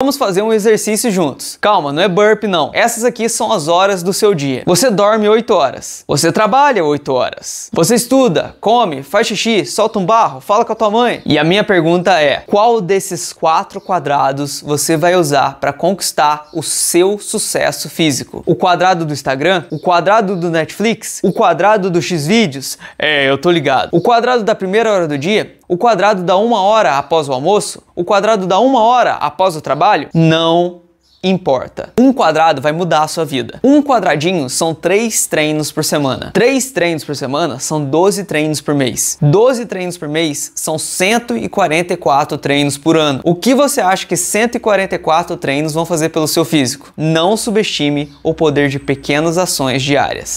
Vamos fazer um exercício juntos. Calma, não é burp não. Essas aqui são as horas do seu dia. Você dorme 8 horas. Você trabalha 8 horas. Você estuda, come, faz xixi, solta um barro, fala com a tua mãe. E a minha pergunta é: qual desses quatro quadrados você vai usar para conquistar o seu sucesso físico? O quadrado do Instagram? O quadrado do Netflix? O quadrado do X vídeos? É, eu tô ligado. O quadrado da primeira hora do dia? O quadrado da uma hora após o almoço? O quadrado da uma hora após o trabalho? Não importa. Um quadrado vai mudar a sua vida. Um quadradinho são três treinos por semana. Três treinos por semana são 12 treinos por mês. 12 treinos por mês são 144 treinos por ano. O que você acha que 144 treinos vão fazer pelo seu físico? Não subestime o poder de pequenas ações diárias.